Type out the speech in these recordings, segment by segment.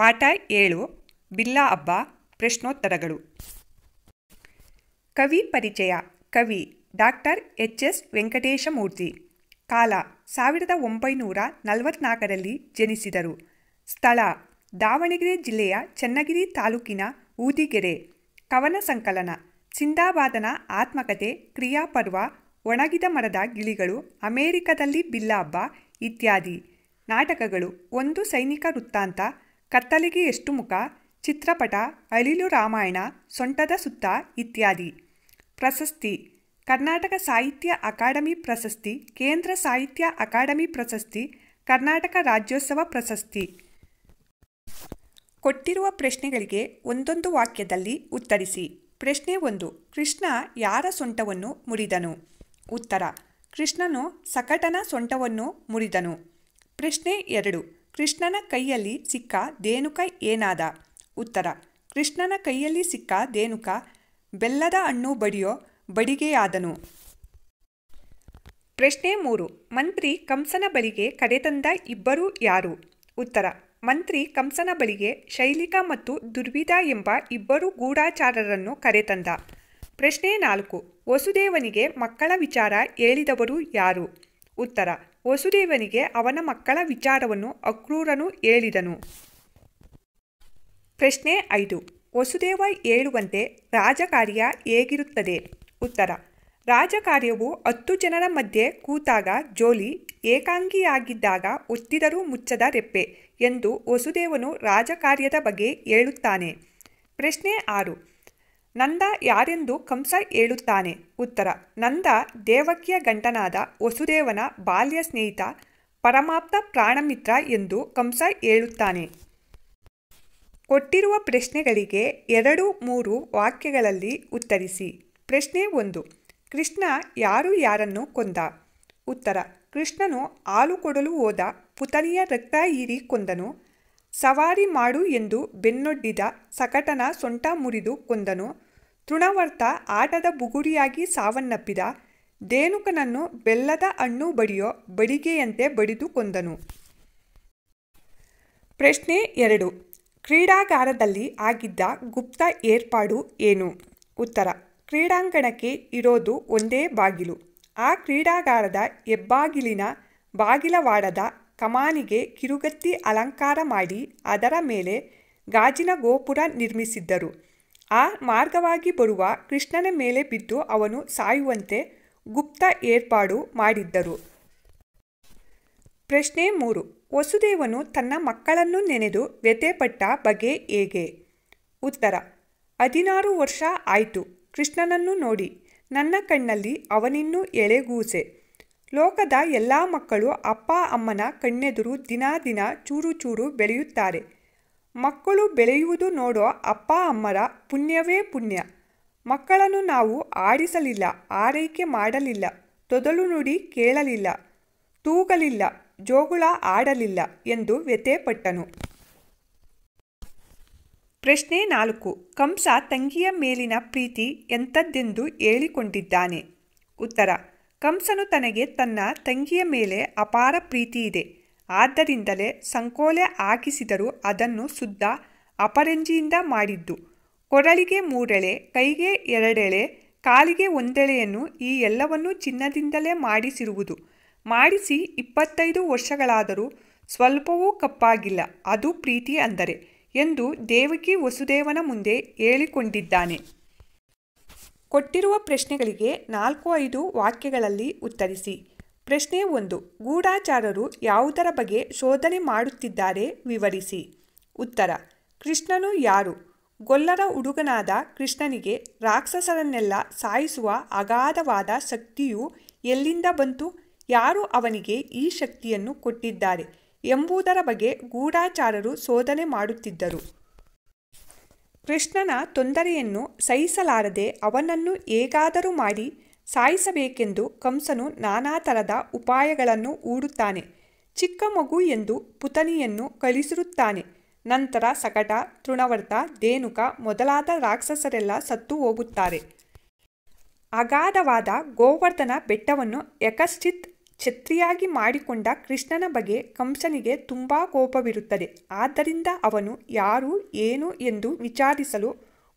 ಪಾಠ ಏಳು ಬಿಲ್ಲಾ ಹಬ್ಬ ಪ್ರಶ್ನೋತ್ತರಗಳು ಕವಿ ಪರಿಚಯ ಕವಿ ಡಾಕ್ಟರ್ ಎಚ್ ಎಸ್ ವೆಂಕಟೇಶಮೂರ್ತಿ ಕಾಲ ಸಾವಿರದ ಒಂಬೈನೂರ ನಲವತ್ನಾಲ್ಕರಲ್ಲಿ ಜನಿಸಿದರು ಸ್ಥಳ ದಾವಣಗೆರೆ ಜಿಲ್ಲೆಯ ಚನ್ನಗಿರಿ ತಾಲೂಕಿನ ಊದಿಗೆರೆ ಕವನ ಸಂಕಲನ ಸಿಂದಾಬಾದನ ಆತ್ಮಕಥೆ ಕ್ರಿಯಾಪರ್ವ ಒಣಗಿದ ಮರದ ಗಿಳಿಗಳು ಅಮೇರಿಕದಲ್ಲಿ ಬಿಲ್ಲಾ ಹಬ್ಬ ಇತ್ಯಾದಿ ನಾಟಕಗಳು ಒಂದು ಸೈನಿಕ ವೃತ್ತಾಂತ ಕತ್ತಲಿಗೆ ಎಷ್ಟು ಮುಖ ಚಿತ್ರಪಟ ಅಳಿಲು ರಾಮಾಯಣ ಸೊಂಟದ ಸುತ್ತ ಇತ್ಯಾದಿ ಪ್ರಶಸ್ತಿ ಕರ್ನಾಟಕ ಸಾಹಿತ್ಯ ಅಕಾಡೆಮಿ ಪ್ರಶಸ್ತಿ ಕೇಂದ್ರ ಸಾಹಿತ್ಯ ಅಕಾಡೆಮಿ ಪ್ರಶಸ್ತಿ ಕರ್ನಾಟಕ ರಾಜ್ಯೋತ್ಸವ ಪ್ರಶಸ್ತಿ ಕೊಟ್ಟಿರುವ ಪ್ರಶ್ನೆಗಳಿಗೆ ಒಂದೊಂದು ವಾಕ್ಯದಲ್ಲಿ ಉತ್ತರಿಸಿ ಪ್ರಶ್ನೆ ಒಂದು ಕೃಷ್ಣ ಯಾರ ಸೊಂಟವನ್ನು ಮುರಿದನು ಉತ್ತರ ಕೃಷ್ಣನು ಸಕಟನ ಸೊಂಟವನ್ನು ಮುರಿದನು ಪ್ರಶ್ನೆ ಎರಡು ಕೃಷ್ಣನ ಕೈಯಲ್ಲಿ ಸಿಕ್ಕ ದೇನುಕ ಏನಾದ ಉತ್ತರ ಕೃಷ್ಣನ ಕೈಯಲ್ಲಿ ಸಿಕ್ಕ ದೇನುಕ ಬೆಲ್ಲದ ಹಣ್ಣು ಬಡಿಯೋ ಬಡಿಗೆಯಾದನು ಪ್ರಶ್ನೆ ಮೂರು ಮಂತ್ರಿ ಕಂಸನ ಬಳಿಗೆ ಕರೆತಂದ ಇಬ್ಬರು ಯಾರು ಉತ್ತರ ಮಂತ್ರಿ ಕಂಸನ ಬಳಿಗೆ ಶೈಲಿಕ ಮತ್ತು ದುರ್ವಿಧ ಎಂಬ ಇಬ್ಬರು ಗೂಢಾಚಾರರನ್ನು ಕರೆತಂದ ಪ್ರಶ್ನೆ ನಾಲ್ಕು ವಸುದೇವನಿಗೆ ಮಕ್ಕಳ ವಿಚಾರ ಹೇಳಿದವರು ಯಾರು ಉತ್ತರ ವಸುದೇವನಿಗೆ ಅವನ ಮಕ್ಕಳ ವಿಚಾರವನ್ನು ಅಕ್ರೂರನು ಹೇಳಿದನು ಪ್ರಶ್ನೆ ಐದು ವಸುದೇವ ಹೇಳುವಂತೆ ರಾಜಕಾರ್ಯ ಹೇಗಿರುತ್ತದೆ ಉತ್ತರ ರಾಜಕಾರ್ಯವು ಹತ್ತು ಜನರ ಮಧ್ಯೆ ಕೂತಾಗ ಜೋಲಿ ಏಕಾಂಗಿಯಾಗಿದ್ದಾಗ ಒತ್ತಿದರೂ ಮುಚ್ಚದ ರೆಪ್ಪೆ ಎಂದು ವಸುದೇವನು ರಾಜಕಾರ್ಯದ ಬಗ್ಗೆ ಹೇಳುತ್ತಾನೆ ಪ್ರಶ್ನೆ ಆರು ನಂದ ಯಾರೆಂದು ಕಂಸ ಹೇಳುತ್ತಾನೆ ಉತ್ತರ ನಂದ ದೇವಕಿಯ ಗಂಟನಾದ ವಸುದೇವನ ಬಾಲ್ಯ ಸ್ನೇಹಿತ ಪರಮಾಪ್ತ ಪ್ರಾಣಮಿತ್ರ ಎಂದು ಕಂಸ ಹೇಳುತ್ತಾನೆ ಕೊಟ್ಟಿರುವ ಪ್ರಶ್ನೆಗಳಿಗೆ ಎರಡು ಮೂರು ವಾಕ್ಯಗಳಲ್ಲಿ ಉತ್ತರಿಸಿ ಪ್ರಶ್ನೆ ಒಂದು ಕೃಷ್ಣ ಯಾರು ಯಾರನ್ನು ಕೊಂದ ಉತ್ತರ ಕೃಷ್ಣನು ಹಾಲು ಕೊಡಲು ಹೋದ ಪುತನಿಯ ರಕ್ತ ಹೀರಿ ಕೊಂದನು ಸವಾರಿ ಮಾಡು ಎಂದು ಬೆನ್ನೊಡ್ಡಿದ ಸಕಟನ ಸೊಂಟ ಮುರಿದು ಕೊಂದನು ತೃಣವರ್ತ ಆಟದ ಬುಗುರಿಯಾಗಿ ಸಾವನ್ನಪ್ಪಿದ ದೇನುಕನನ್ನು ಬೆಲ್ಲದ ಹಣ್ಣು ಬಡಿಯೋ ಬಡಿಗೆಯಂತೆ ಬಡಿದು ಕೊಂದನು ಪ್ರಶ್ನೆ ಎರಡು ಕ್ರೀಡಾಗಾರದಲ್ಲಿ ಆಗಿದ್ದ ಗುಪ್ತ ಏರ್ಪಾಡು ಏನು ಉತ್ತರ ಕ್ರೀಡಾಂಗಣಕ್ಕೆ ಇರೋದು ಒಂದೇ ಬಾಗಿಲು ಆ ಕ್ರೀಡಾಗಾರದ ಹೆಬ್ಬಾಗಿಲಿನ ಬಾಗಿಲವಾಡದ ಕಮಾನಿಗೆ ಕಿರುಗತ್ತಿ ಅಲಂಕಾರ ಮಾಡಿ ಅದರ ಮೇಲೆ ಗಾಜಿನ ಗೋಪುರ ನಿರ್ಮಿಸಿದ್ದರು ಆ ಮಾರ್ಗವಾಗಿ ಬರುವ ಕೃಷ್ಣನ ಮೇಲೆ ಬಿದ್ದು ಅವನು ಸಾಯುವಂತೆ ಗುಪ್ತ ಏರ್ಪಾಡು ಮಾಡಿದ್ದರು ಪ್ರಶ್ನೆ ಮೂರು ವಸುದೇವನು ತನ್ನ ಮಕ್ಕಳನ್ನು ನೆನೆದು ವ್ಯಥೆಪಟ್ಟ ಬಗೆ ಹೇಗೆ ಉತ್ತರ ಹದಿನಾರು ವರ್ಷ ಆಯಿತು ಕೃಷ್ಣನನ್ನು ನೋಡಿ ನನ್ನ ಕಣ್ಣಲ್ಲಿ ಅವನಿನ್ನೂ ಎಳೆಗೂಸೆ ಲೋಕದ ಎಲ್ಲ ಮಕ್ಕಳು ಅಪ್ಪ ಅಮ್ಮನ ಕಣ್ಣೆದುರು ದಿನ ದಿನ ಚೂರು ಚೂರು ಬೆಳೆಯುತ್ತಾರೆ ಮಕ್ಕಳು ಬೆಳೆಯುವುದು ನೋಡೋ ಅಪ್ಪ ಅಮ್ಮರ ಪುಣ್ಯವೇ ಪುಣ್ಯ ಮಕ್ಕಳನ್ನು ನಾವು ಆಡಿಸಲಿಲ್ಲ ಆರೈಕೆ ಮಾಡಲಿಲ್ಲ ತೊದಲು ನುಡಿ ಕೇಳಲಿಲ್ಲ ತೂಗಲಿಲ್ಲ ಜೋಗುಳ ಆಡಲಿಲ್ಲ ಎಂದು ವ್ಯಥೆಪಟ್ಟನು ಪ್ರಶ್ನೆ ನಾಲ್ಕು ಕಂಸ ತಂಗಿಯ ಮೇಲಿನ ಪ್ರೀತಿ ಎಂಥದ್ದೆಂದು ಹೇಳಿಕೊಂಡಿದ್ದಾನೆ ಉತ್ತರ ಕಂಸನು ತನಗೆ ತನ್ನ ತಂಗಿಯ ಮೇಲೆ ಅಪಾರ ಪ್ರೀತಿಯಿದೆ ಆದ್ದರಿಂದಲೇ ಸಂಕೋಲೆ ಹಾಕಿಸಿದರೂ ಅದನ್ನು ಸುದ್ದ ಅಪರಂಜಿಯಿಂದ ಮಾಡಿದ್ದು ಕೊರಳಿಗೆ ಮೂರೆಳೆ ಕೈಗೆ ಎರಡೆಳೆ ಕಾಲಿಗೆ ಒಂದೆಳೆಯನ್ನು ಈ ಎಲ್ಲವನ್ನೂ ಚಿನ್ನದಿಂದಲೇ ಮಾಡಿಸಿರುವುದು ಮಾಡಿಸಿ ಇಪ್ಪತ್ತೈದು ವರ್ಷಗಳಾದರೂ ಸ್ವಲ್ಪವೂ ಕಪ್ಪಾಗಿಲ್ಲ ಅದು ಪ್ರೀತಿ ಅಂದರೆ ಎಂದು ದೇವಕಿ ವಸುದೇವನ ಮುಂದೆ ಹೇಳಿಕೊಂಡಿದ್ದಾನೆ ಕೊಟ್ಟಿರುವ ಪ್ರಶ್ನೆಗಳಿಗೆ ನಾಲ್ಕು ಐದು ವಾಕ್ಯಗಳಲ್ಲಿ ಉತ್ತರಿಸಿ ಪ್ರಶ್ನೆ ಒಂದು ಗೂಢಾಚಾರರು ಯಾವುದರ ಬಗ್ಗೆ ಶೋಧನೆ ಮಾಡುತ್ತಿದ್ದಾರೆ ವಿವರಿಸಿ ಉತ್ತರ ಕೃಷ್ಣನು ಯಾರು ಗೊಲ್ಲರ ಹುಡುಗನಾದ ಕೃಷ್ಣನಿಗೆ ರಾಕ್ಷಸರನ್ನೆಲ್ಲ ಸಾಯಿಸುವ ಅಗಾಧವಾದ ಶಕ್ತಿಯು ಎಲ್ಲಿಂದ ಬಂತು ಯಾರು ಅವನಿಗೆ ಈ ಶಕ್ತಿಯನ್ನು ಕೊಟ್ಟಿದ್ದಾರೆ ಎಂಬುದರ ಬಗ್ಗೆ ಗೂಢಾಚಾರರು ಶೋಧನೆ ಮಾಡುತ್ತಿದ್ದರು ಕೃಷ್ಣನ ತೊಂದರೆಯನ್ನು ಸಹಿಸಲಾರದೆ ಅವನನ್ನು ಹೇಗಾದರೂ ಮಾಡಿ ಸಾಯಿಸಬೇಕೆಂದು ಕಂಸನು ನಾನಾ ಥರದ ಉಪಾಯಗಳನ್ನು ಹೂಡುತ್ತಾನೆ ಚಿಕ್ಕ ಮಗು ಎಂದು ಪುತನಿಯನ್ನು ಕಳಿಸಿರುತ್ತಾನೆ ನಂತರ ಸಕಟ ತೃಣವರ್ತ ದೇನುಕ ಮೊದಲಾದ ರಾಕ್ಷಸರೆಲ್ಲ ಸತ್ತು ಹೋಗುತ್ತಾರೆ ಅಗಾಧವಾದ ಗೋವರ್ಧನ ಬೆಟ್ಟವನ್ನು ಯಕಶ್ಚಿತ್ ಛತ್ರಿಯಾಗಿ ಮಾಡಿಕೊಂಡ ಕೃಷ್ಣನ ಬಗ್ಗೆ ಕಂಸನಿಗೆ ತುಂಬ ಕೋಪವಿರುತ್ತದೆ ಆದ್ದರಿಂದ ಅವನು ಯಾರು ಏನು ಎಂದು ವಿಚಾರಿಸಲು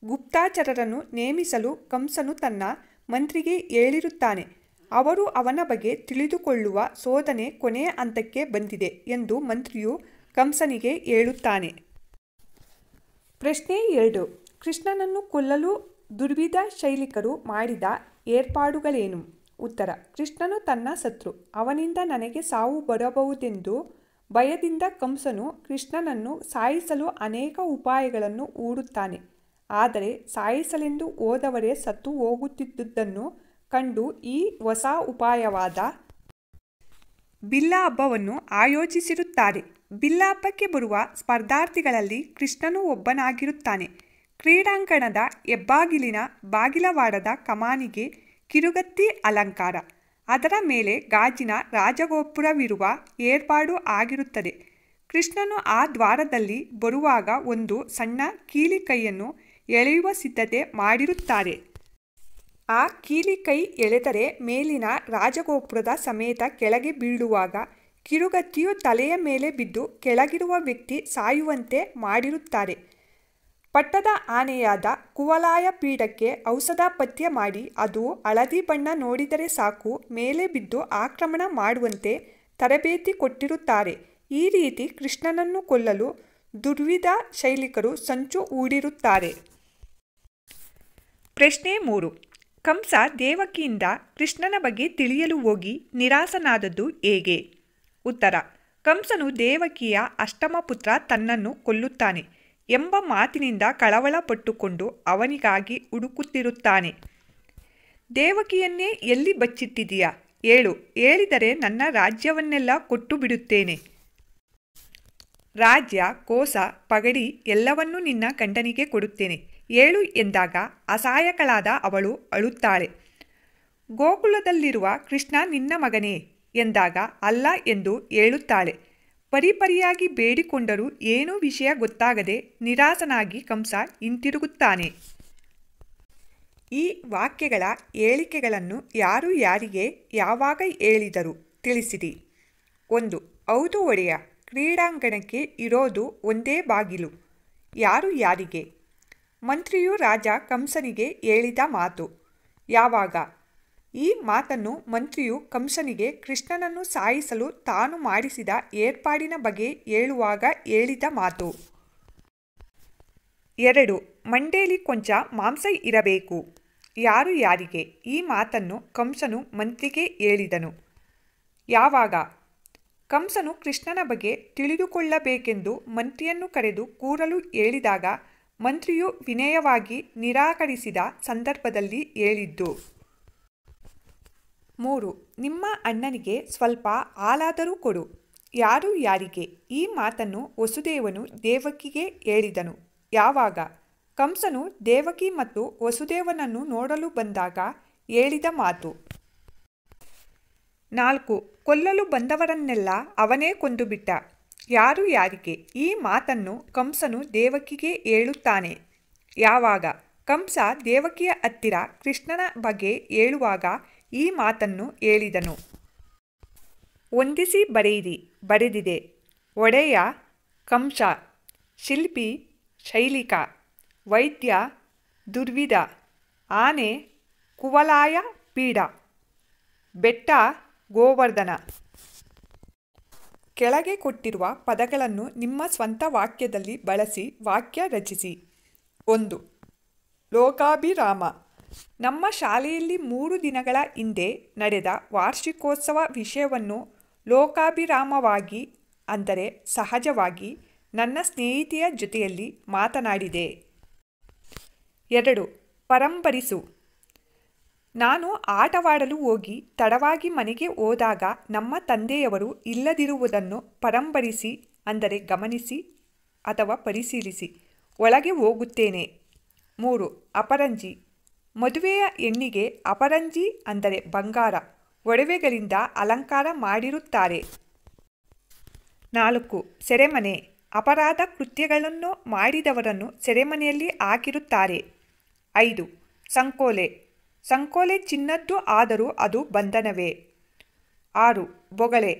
ಗುಪ್ತಾಚರರನ್ನು ನೇಮಿಸಲು ಕಂಸನು ತನ್ನ ಮಂತ್ರಿಗೆ ಹೇಳಿರುತ್ತಾನೆ ಅವರು ಅವನ ಬಗ್ಗೆ ತಿಳಿದುಕೊಳ್ಳುವ ಶೋಧನೆ ಕೊನೆಯ ಹಂತಕ್ಕೆ ಬಂದಿದೆ ಎಂದು ಮಂತ್ರಿಯು ಕಂಸನಿಗೆ ಹೇಳುತ್ತಾನೆ ಪ್ರಶ್ನೆ ಎರಡು ಕೃಷ್ಣನನ್ನು ಕೊಲ್ಲಲು ದುರ್ವಿಧ ಶೈಲಿಕರು ಮಾಡಿದ ಏರ್ಪಾಡುಗಳೇನು ಉತ್ತರ ಕೃಷ್ಣನು ತನ್ನ ಶತ್ರು ಅವನಿಂದ ನನಗೆ ಸಾವು ಬರಬಹುದೆಂದು ಭಯದಿಂದ ಕಂಸನು ಕೃಷ್ಣನನ್ನು ಸಾಯಿಸಲು ಅನೇಕ ಉಪಾಯಗಳನ್ನು ಹೂಡುತ್ತಾನೆ ಆದರೆ ಸಾಯಿಸಲೆಂದು ಹೋದವರೇ ಸತ್ತು ಹೋಗುತ್ತಿದ್ದುದನ್ನು ಕಂಡು ಈ ಹೊಸ ಉಪಾಯವಾದ ಬಿಲ್ಲ ಹಬ್ಬವನ್ನು ಆಯೋಜಿಸಿರುತ್ತಾರೆ ಬಿಲ್ಲ ಹಬ್ಬಕ್ಕೆ ಬರುವ ಸ್ಪರ್ಧಾರ್ಥಿಗಳಲ್ಲಿ ಕೃಷ್ಣನು ಒಬ್ಬನಾಗಿರುತ್ತಾನೆ ಕ್ರೀಡಾಂಗಣದ ಹೆಬ್ಬಾಗಿಲಿನ ಬಾಗಿಲವಾಡದ ಕಮಾನಿಗೆ ಕಿರುಗತ್ತಿ ಅಲಂಕಾರ ಅದರ ಮೇಲೆ ಗಾಜಿನ ರಾಜಗೋಪುರವಿರುವ ಏರ್ಪಾಡು ಆಗಿರುತ್ತದೆ ಕೃಷ್ಣನು ಆ ದ್ವಾರದಲ್ಲಿ ಬರುವಾಗ ಒಂದು ಸಣ್ಣ ಕೀಲಿ ಕೈಯನ್ನು ಎಳೆಯುವ ಸಿದ್ಧತೆ ಮಾಡಿರುತ್ತಾರೆ ಆ ಕೀಲಿ ಕೈ ಎಳೆದರೆ ಮೇಲಿನ ರಾಜಗೋಪುರದ ಸಮೇತ ಕೆಳಗೆ ಬೀಳುವಾಗ ಕಿರುಗತ್ತಿಯು ತಲೆಯ ಮೇಲೆ ಬಿದ್ದು ಕೆಳಗಿರುವ ವ್ಯಕ್ತಿ ಸಾಯುವಂತೆ ಮಾಡಿರುತ್ತಾರೆ ಪಟ್ಟದ ಆನೆಯಾದ ಕುವಲಾಯ ಪೀಠಕ್ಕೆ ಔಷಧ ಪಥ್ಯ ಮಾಡಿ ಅದು ಹಳದಿ ಬಣ್ಣ ನೋಡಿದರೆ ಸಾಕು ಮೇಲೆ ಬಿದ್ದು ಆಕ್ರಮಣ ಮಾಡುವಂತೆ ತರಬೇತಿ ಕೊಟ್ಟಿರುತ್ತಾರೆ ಈ ರೀತಿ ಕೃಷ್ಣನನ್ನು ಕೊಲ್ಲಲು ದುರ್ವಿಧ ಶೈಲಿಕರು ಸಂಚು ಊಡಿರುತ್ತಾರೆ ಪ್ರಶ್ನೆ ಮೂರು ಕಂಸ ದೇವಕಿಯಿಂದ ಕೃಷ್ಣನ ಬಗ್ಗೆ ತಿಳಿಯಲು ಹೋಗಿ ನಿರಾಸನಾದದ್ದು ಹೇಗೆ ಉತ್ತರ ಕಂಸನು ದೇವಕಿಯ ಅಷ್ಟಮ ಪುತ್ರ ತನ್ನನ್ನು ಕೊಲ್ಲುತ್ತಾನೆ ಎಂಬ ಮಾತಿನಿಂದ ಕಳವಳ ಪಟ್ಟುಕೊಂಡು ಅವನಿಗಾಗಿ ಹುಡುಕುತ್ತಿರುತ್ತಾನೆ ದೇವಕಿಯನ್ನೇ ಎಲ್ಲಿ ಬಚ್ಚಿಟ್ಟಿದೀಯಾ ಹೇಳು ಹೇಳಿದರೆ ನನ್ನ ರಾಜ್ಯವನ್ನೆಲ್ಲ ಕೊಟ್ಟು ಬಿಡುತ್ತೇನೆ ರಾಜ್ಯ ಕೋಸ ಪಗಡಿ ಎಲ್ಲವನ್ನೂ ನಿನ್ನ ಗಂಡನಿಗೆ ಕೊಡುತ್ತೇನೆ ಏಳು ಎಂದಾಗ ಅಸಹಾಯಕಳಾದ ಅವಳು ಅಳುತ್ತಾಳೆ ಗೋಕುಲದಲ್ಲಿರುವ ಕೃಷ್ಣ ನಿನ್ನ ಮಗನೇ ಎಂದಾಗ ಅಲ್ಲ ಎಂದು ಹೇಳುತ್ತಾಳೆ ಪರಿಪರಿಯಾಗಿ ಬೇಡಿಕೊಂಡರೂ ಏನೂ ವಿಷಯ ಗೊತ್ತಾಗದೆ ನಿರಾಸನಾಗಿ ಕಂಸ ಹಿಂತಿರುಗುತ್ತಾನೆ ಈ ವಾಕ್ಯಗಳ ಹೇಳಿಕೆಗಳನ್ನು ಯಾರು ಯಾರಿಗೆ ಯಾವಾಗ ಹೇಳಿದರು ತಿಳಿಸಿರಿ ಒಂದು ಹೌದು ಒಡೆಯ ಕ್ರೀಡಾಂಗಣಕ್ಕೆ ಇರೋದು ಒಂದೇ ಬಾಗಿಲು ಯಾರು ಯಾರಿಗೆ ಮಂತ್ರಿಯು ರಾಜ ಕಂಸನಿಗೆ ಹೇಳಿದ ಮಾತು ಯಾವಾಗ ಈ ಮಾತನ್ನು ಮಂತ್ರಿಯು ಕಂಸನಿಗೆ ಕೃಷ್ಣನನ್ನು ಸಾಯಿಸಲು ತಾನು ಮಾಡಿಸಿದ ಏರ್ಪಾಡಿನ ಬಗ್ಗೆ ಹೇಳುವಾಗ ಹೇಳಿದ ಮಾತು ಎರಡು ಮಂಡೇಲಿ ಕೊಂಚ ಮಾಂಸ ಇರಬೇಕು ಯಾರು ಯಾರಿಗೆ ಈ ಮಾತನ್ನು ಕಂಸನು ಮಂತ್ರಿಗೆ ಹೇಳಿದನು ಯಾವಾಗ ಕಂಸನು ಕೃಷ್ಣನ ಬಗ್ಗೆ ತಿಳಿದುಕೊಳ್ಳಬೇಕೆಂದು ಮಂತ್ರಿಯನ್ನು ಕರೆದು ಕೂರಲು ಹೇಳಿದಾಗ ಮಂತ್ರಿಯು ವಿನಯವಾಗಿ ನಿರಾಕರಿಸಿದ ಸಂದರ್ಭದಲ್ಲಿ ಹೇಳಿದ್ದು ಮೂರು ನಿಮ್ಮ ಅಣ್ಣನಿಗೆ ಸ್ವಲ್ಪ ಹಾಲಾದರೂ ಕೊಡು ಯಾರು ಯಾರಿಗೆ ಈ ಮಾತನ್ನು ವಸುದೇವನು ದೇವಕಿಗೆ ಹೇಳಿದನು ಯಾವಾಗ ಕಂಸನು ದೇವಕಿ ಮತ್ತು ವಸುದೇವನನ್ನು ನೋಡಲು ಬಂದಾಗ ಹೇಳಿದ ಮಾತು ನಾಲ್ಕು ಕೊಲ್ಲಲು ಬಂದವರನ್ನೆಲ್ಲ ಅವನೇ ಕೊಂದುಬಿಟ್ಟ ಯಾರು ಯಾರಿಗೆ ಈ ಮಾತನ್ನು ಕಂಸನು ದೇವಕಿಗೆ ಹೇಳುತ್ತಾನೆ ಯಾವಾಗ ಕಂಸ ದೇವಕಿಯ ಹತ್ತಿರ ಕೃಷ್ಣನ ಬಗ್ಗೆ ಹೇಳುವಾಗ ಈ ಮಾತನ್ನು ಹೇಳಿದನು ಹೊಂದಿಸಿ ಬರೆಯಿರಿ ಬರೆದಿದೆ ಒಡೆಯ ಕಂಶ ಶಿಲ್ಪಿ ಶೈಲಿಕ ವೈದ್ಯ ದುರ್ವಿದ ಆನೆ ಕುವಲಾಯ ಪೀಡ ಬೆಟ್ಟ ಗೋವರ್ಧನ ಕೆಳಗೆ ಕೊಟ್ಟಿರುವ ಪದಗಳನ್ನು ನಿಮ್ಮ ಸ್ವಂತ ವಾಕ್ಯದಲ್ಲಿ ಬಳಸಿ ವಾಕ್ಯ ರಚಿಸಿ ಒಂದು ಲೋಕಾಭಿರಾಮ ನಮ್ಮ ಶಾಲೆಯಲ್ಲಿ ಮೂರು ದಿನಗಳ ಹಿಂದೆ ನಡೆದ ವಾರ್ಷಿಕೋತ್ಸವ ವಿಷಯವನ್ನು ಲೋಕಾಭಿರಾಮವಾಗಿ ಅಂದರೆ ಸಹಜವಾಗಿ ನನ್ನ ಸ್ನೇಹಿತೆಯ ಜೊತೆಯಲ್ಲಿ ಮಾತನಾಡಿದೆ ಎರಡು ಪರಂಪರಿಸು ನಾನು ಆಟವಾಡಲು ಹೋಗಿ ತಡವಾಗಿ ಮನೆಗೆ ಹೋದಾಗ ನಮ್ಮ ತಂದೆಯವರು ಇಲ್ಲದಿರುವುದನ್ನು ಪರಂಪರಿಸಿ ಅಂದರೆ ಗಮನಿಸಿ ಅಥವಾ ಪರಿಶೀಲಿಸಿ ಒಳಗೆ ಹೋಗುತ್ತೇನೆ ಮೂರು ಅಪರಂಜಿ ಮದುವೆಯ ಹೆಣ್ಣಿಗೆ ಅಪರಂಜಿ ಅಂದರೆ ಬಂಗಾರ ಒಡವೆಗಳಿಂದ ಅಲಂಕಾರ ಮಾಡಿರುತ್ತಾರೆ ನಾಲ್ಕು ಸೆರೆಮನೆ ಅಪರಾಧ ಕೃತ್ಯಗಳನ್ನು ಮಾಡಿದವರನ್ನು ಸೆರೆಮನೆಯಲ್ಲಿ ಹಾಕಿರುತ್ತಾರೆ ಐದು ಸಂಕೋಲೆ ಸಂಕೋಲೆ ಚಿನ್ನದ್ದು ಆದರೂ ಅದು ಬಂಧನವೇ ಆರು ಬೊಗಳೆ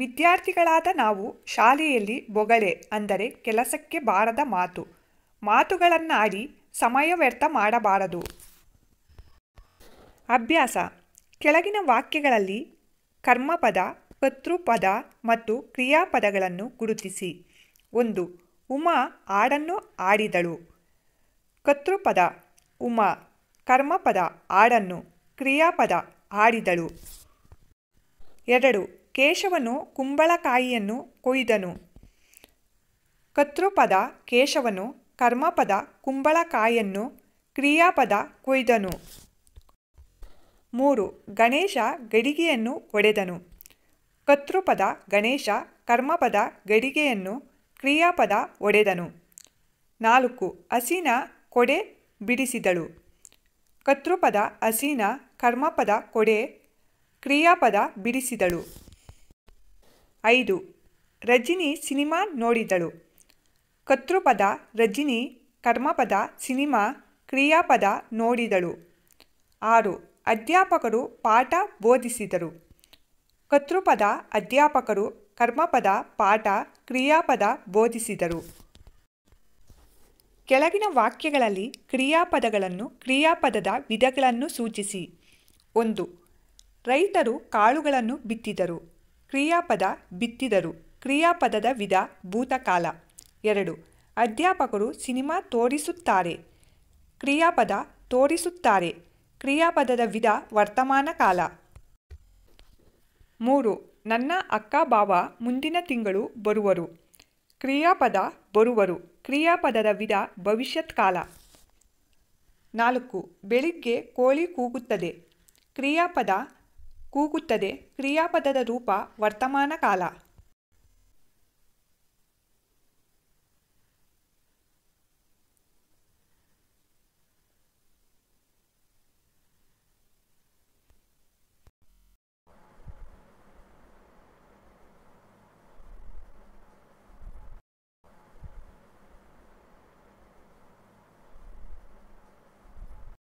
ವಿದ್ಯಾರ್ಥಿಗಳಾದ ನಾವು ಶಾಲೆಯಲ್ಲಿ ಬೊಗಳೆ ಅಂದರೆ ಕೆಲಸಕ್ಕೆ ಬಾರದ ಮಾತು ಮಾತುಗಳನ್ನಾಡಿ ಸಮಯ ವ್ಯರ್ಥ ಮಾಡಬಾರದು ಅಭ್ಯಾಸ ಕೆಳಗಿನ ವಾಕ್ಯಗಳಲ್ಲಿ ಕರ್ಮಪದ ಕರ್ತೃಪದ ಮತ್ತು ಕ್ರಿಯಾಪದಗಳನ್ನು ಗುರುತಿಸಿ ಒಂದು ಉಮಾ ಹಾಡನ್ನು ಆಡಿದಳು ಕರ್ತೃಪದ ಉಮಾ ಕರ್ಮಪದ ಹಾಡನ್ನು ಕ್ರಿಯಾಪದ ಆಡಿದಳು ಎರಡು ಕೇಶವನು ಕುಂಬಳಕಾಯಿಯನ್ನು ಕೊಯ್ದನು ಕರ್ತೃಪದ ಕೇಶವನು ಕರ್ಮಪದ ಕುಂಬಳಕಾಯಿಯನ್ನು ಕ್ರಿಯಾಪದ ಕೊಯ್ದನು ಮೂರು ಗಣೇಶ ಗಡಿಗೆಯನ್ನು ಒಡೆದನು ಕತೃಪದ ಗಣೇಶ ಕರ್ಮಪದ ಗಡಿಗೆಯನ್ನು ಕ್ರಿಯಾಪದ ಒಡೆದನು ನಾಲ್ಕು ಹಸೀನ ಕೊಡೆ ಬಿಡಿಸಿದಳು ಕತೃಪದ ಹಸೀನ ಕರ್ಮಪದ ಕೊಡೆ ಕ್ರಿಯಾಪದ ಬಿಡಿಸಿದಳು ಐದು ರಜಿನಿ ಸಿನಿಮಾ ನೋಡಿದಳು ಕತೃಪದ ರಜಿನಿ ಕರ್ಮಪದ ಸಿನಿಮಾ ಕ್ರಿಯಾಪದ ನೋಡಿದಳು ಆರು ಅಧ್ಯಾಪಕರು ಪಾಠ ಬೋಧಿಸಿದರು ಕರ್ತೃಪದ ಅಧ್ಯಾಪಕರು ಕರ್ಮಪದ ಪಾಠ ಕ್ರಿಯಾಪದ ಬೋಧಿಸಿದರು ಕೆಳಗಿನ ವಾಕ್ಯಗಳಲ್ಲಿ ಕ್ರಿಯಾಪದಗಳನ್ನು ಕ್ರಿಯಾಪದದ ವಿಧಗಳನ್ನು ಸೂಚಿಸಿ ಒಂದು ರೈತರು ಕಾಳುಗಳನ್ನು ಬಿತ್ತಿದರು ಕ್ರಿಯಾಪದ ಬಿತ್ತಿದರು ಕ್ರಿಯಾಪದದ ವಿಧ ಭೂತಕಾಲ ಎರಡು ಅಧ್ಯಾಪಕರು ಸಿನಿಮಾ ತೋರಿಸುತ್ತಾರೆ ಕ್ರಿಯಾಪದ ತೋರಿಸುತ್ತಾರೆ ಕ್ರಿಯಾಪದದ ವಿಧ ವರ್ತಮಾನ ಕಾಲ ಮೂರು ನನ್ನ ಅಕ್ಕ ಬಾವ ಮುಂದಿನ ತಿಂಗಳು ಬರುವರು ಕ್ರಿಯಾಪದ ಬರುವರು ಕ್ರಿಯಾಪದದ ವಿಧ ಭವಿಷ್ಯತ್ ಕಾಲ ನಾಲ್ಕು ಬೆಳಿಗ್ಗೆ ಕೋಳಿ ಕೂಗುತ್ತದೆ ಕ್ರಿಯಾಪದ ಕೂಗುತ್ತದೆ ಕ್ರಿಯಾಪದದ ರೂಪ ವರ್ತಮಾನ ಕಾಲ